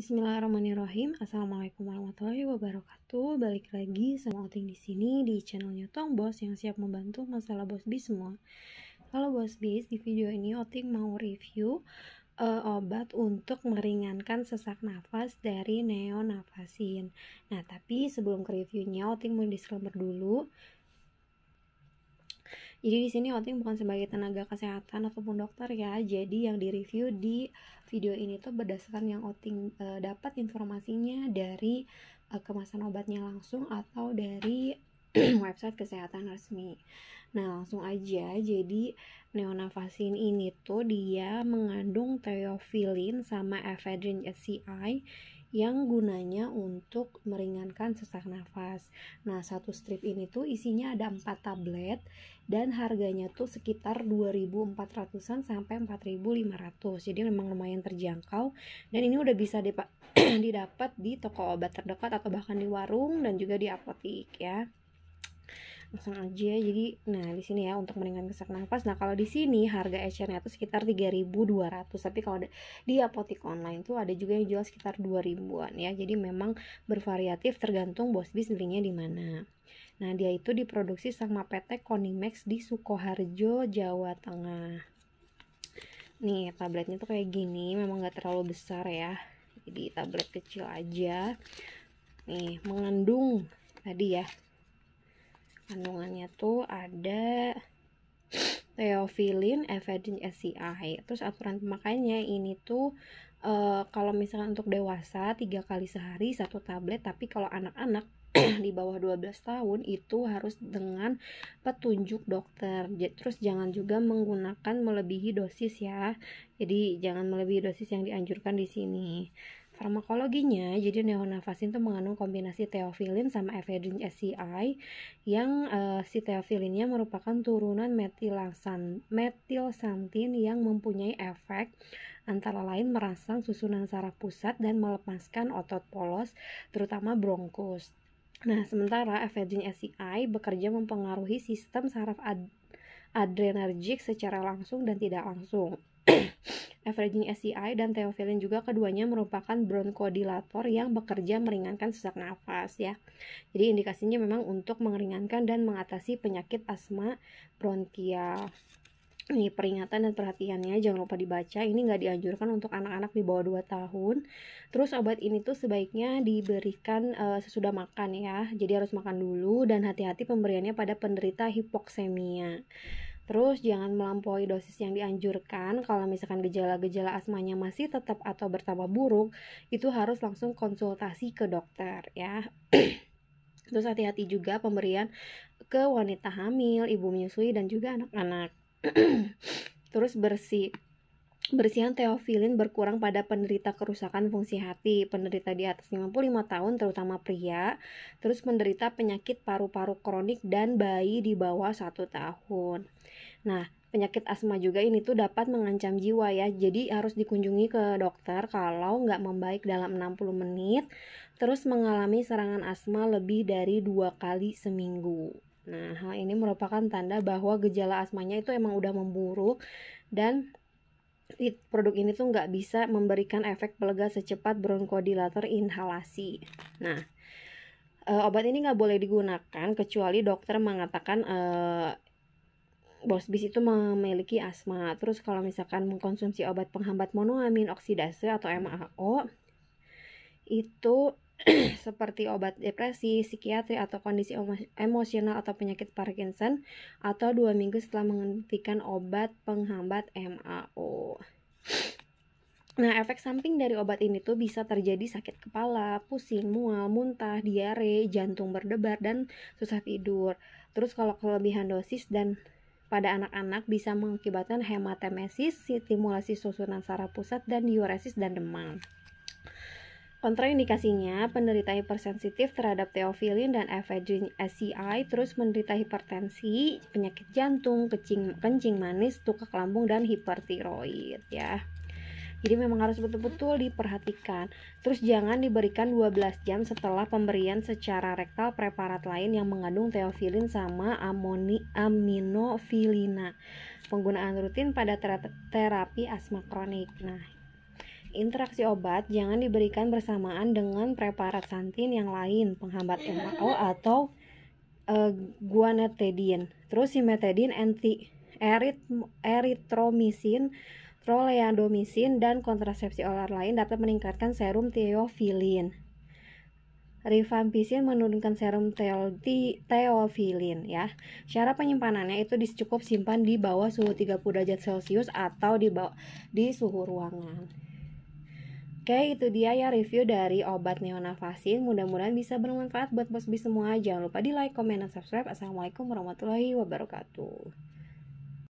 Bismillahirrahmanirrahim. Assalamualaikum warahmatullahi wabarakatuh. Balik lagi sama Oting di sini di channelnya Tong Bos yang siap membantu masalah Bos Bis semua. Kalau Bos Bis di video ini Oting mau review uh, obat untuk meringankan sesak nafas dari neonafasin. Nah, tapi sebelum ke reviewnya Oting mau disclaimer dulu jadi di sini Oting bukan sebagai tenaga kesehatan ataupun dokter ya. Jadi yang direview di video ini tuh berdasarkan yang Oting e, dapat informasinya dari e, kemasan obatnya langsung atau dari website kesehatan resmi. Nah, langsung aja. Jadi, neonafasin ini tuh dia mengandung teofilin sama ephedrine SCI yang gunanya untuk meringankan sesak nafas. Nah, satu strip ini tuh isinya ada 4 tablet dan harganya tuh sekitar 2.400-an sampai 4.500. Jadi memang lumayan terjangkau dan ini udah bisa didapat di toko obat terdekat atau bahkan di warung dan juga di apotik ya langsung aja jadi nah di sini ya untuk meringankan sesak nafas nah kalau di sini harga ecernya itu sekitar 3.200 tapi kalau di apotek online tuh ada juga yang jual sekitar 2.000an ya jadi memang bervariatif tergantung bos bis belinya di mana nah dia itu diproduksi sama PT Konimax di Sukoharjo Jawa Tengah nih tabletnya tuh kayak gini memang nggak terlalu besar ya jadi tablet kecil aja nih mengandung tadi ya kandungannya tuh ada teofilin, efedrin, SCI. E. Terus aturan pemakaiannya ini tuh e, kalau misalkan untuk dewasa tiga kali sehari satu tablet, tapi kalau anak-anak di bawah 12 tahun itu harus dengan petunjuk dokter. Terus jangan juga menggunakan melebihi dosis ya. Jadi jangan melebihi dosis yang dianjurkan di sini farmakologinya jadi neonafasin itu mengandung kombinasi teofilin sama ephedrine SCI yang uh, si teofilinnya merupakan turunan metilasan metilsantin yang mempunyai efek antara lain merangsang susunan saraf pusat dan melepaskan otot polos terutama bronkus. Nah, sementara ephedrine SCI bekerja mempengaruhi sistem saraf ad adrenergik secara langsung dan tidak langsung. Averaging SCI e dan theophylline juga keduanya merupakan bronkodilator yang bekerja meringankan sesak nafas ya. Jadi indikasinya memang untuk meringankan dan mengatasi penyakit asma bronkial. Ini peringatan dan perhatiannya jangan lupa dibaca. Ini nggak dianjurkan untuk anak-anak di bawah 2 tahun. Terus obat ini tuh sebaiknya diberikan e, sesudah makan ya. Jadi harus makan dulu dan hati-hati pemberiannya pada penderita hipoksemia. Terus jangan melampaui dosis yang dianjurkan. Kalau misalkan gejala-gejala asmanya masih tetap atau bertambah buruk, itu harus langsung konsultasi ke dokter ya. Terus hati-hati juga pemberian ke wanita hamil, ibu menyusui dan juga anak-anak. Terus bersih Bersihan teofilin berkurang pada penderita kerusakan fungsi hati, penderita di atas 55 tahun terutama pria, terus penderita penyakit paru-paru kronik dan bayi di bawah 1 tahun. Nah, penyakit asma juga ini tuh dapat mengancam jiwa ya. Jadi harus dikunjungi ke dokter kalau nggak membaik dalam 60 menit, terus mengalami serangan asma lebih dari dua kali seminggu. Nah, hal ini merupakan tanda bahwa gejala asmanya itu emang udah memburuk dan produk ini tuh nggak bisa memberikan efek pelega secepat bronkodilator inhalasi. Nah, uh, obat ini nggak boleh digunakan kecuali dokter mengatakan eh, bos bis itu memiliki asma. Terus kalau misalkan mengkonsumsi obat penghambat monoamin oksidase atau MAO itu seperti obat depresi, psikiatri, atau kondisi emosional atau penyakit Parkinson, atau dua minggu setelah menghentikan obat penghambat MAO. Nah, efek samping dari obat ini tuh bisa terjadi sakit kepala, pusing, mual, muntah, diare, jantung berdebar, dan susah tidur. Terus kalau kelebihan dosis dan pada anak-anak bisa mengakibatkan hematemesis, stimulasi susunan saraf pusat, dan diuresis dan demam. Kontraindikasinya, penderita hipersensitif terhadap teofilin dan efedrin SCI terus menderita hipertensi, penyakit jantung, kencing, kencing manis, tukak lambung, dan hipertiroid ya. Jadi memang harus betul-betul diperhatikan. Terus jangan diberikan 12 jam setelah pemberian secara rektal preparat lain yang mengandung teofilin sama amoni aminofilina. Penggunaan rutin pada terapi asma kronik. Nah, Interaksi obat jangan diberikan bersamaan dengan preparat santin yang lain, penghambat MAO atau uh, eh, guanetidin. Terus simetidin, anti eritromisin, troleandomisin dan kontrasepsi oral lain dapat meningkatkan serum teofilin. Rifampisin menurunkan serum teofilin ya. Cara penyimpanannya itu cukup simpan di bawah suhu 30 derajat Celcius atau di bawah, di suhu ruangan. Oke, itu dia ya review dari obat neonafasin. Mudah-mudahan bisa bermanfaat buat bos-bis semua. Jangan lupa di like, comment dan subscribe. Assalamualaikum warahmatullahi wabarakatuh.